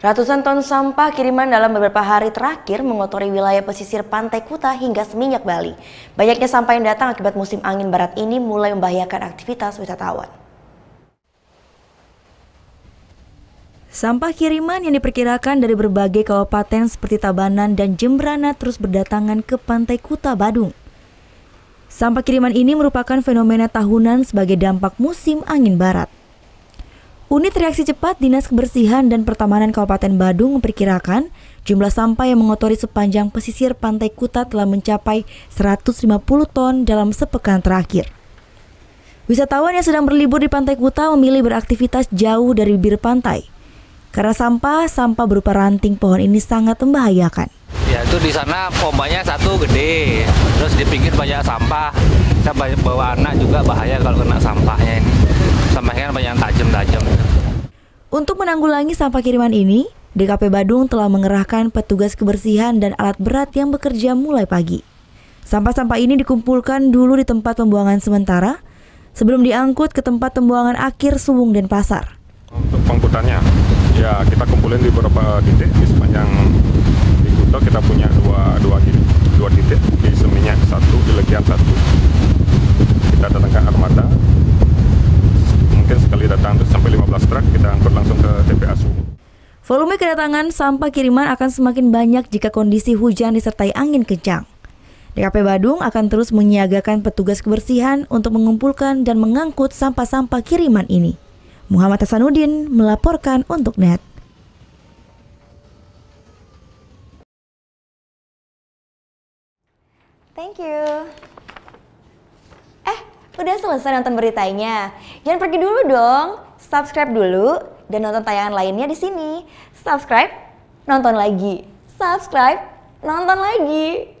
Ratusan ton sampah kiriman dalam beberapa hari terakhir mengotori wilayah pesisir pantai Kuta hingga Seminyak Bali. Banyaknya sampah yang datang akibat musim angin barat ini mulai membahayakan aktivitas wisatawan. Sampah kiriman yang diperkirakan dari berbagai kabupaten seperti Tabanan dan Jembrana terus berdatangan ke pantai Kuta Badung. Sampah kiriman ini merupakan fenomena tahunan sebagai dampak musim angin barat. Unit Reaksi Cepat Dinas Kebersihan dan Pertamanan Kabupaten Badung memperkirakan jumlah sampah yang mengotori sepanjang pesisir Pantai Kuta telah mencapai 150 ton dalam sepekan terakhir. Wisatawan yang sedang berlibur di Pantai Kuta memilih beraktivitas jauh dari bibir pantai. Karena sampah, sampah berupa ranting pohon ini sangat membahayakan. Ya itu di sana pompanya satu gede, terus di pinggir banyak sampah. Kita bawa anak juga bahaya kalau kena sampahnya ini. Sampahnya banyak untuk menanggulangi sampah kiriman ini, DKP Badung telah mengerahkan petugas kebersihan dan alat berat yang bekerja mulai pagi. Sampah-sampah ini dikumpulkan dulu di tempat pembuangan sementara sebelum diangkut ke tempat pembuangan akhir Suwung dan Pasar. Untuk pengangkutannya, ya kita kumpulin di beberapa titik di sepanjang Volume kedatangan sampah kiriman akan semakin banyak jika kondisi hujan disertai angin kencang. DKP Badung akan terus menyiagakan petugas kebersihan untuk mengumpulkan dan mengangkut sampah-sampah kiriman ini. Muhammad Hasanuddin melaporkan untuk NET. Thank you. Eh, udah selesai nonton beritanya. Jangan pergi dulu dong. Subscribe dulu, dan nonton tayangan lainnya di sini. Subscribe, nonton lagi. Subscribe, nonton lagi.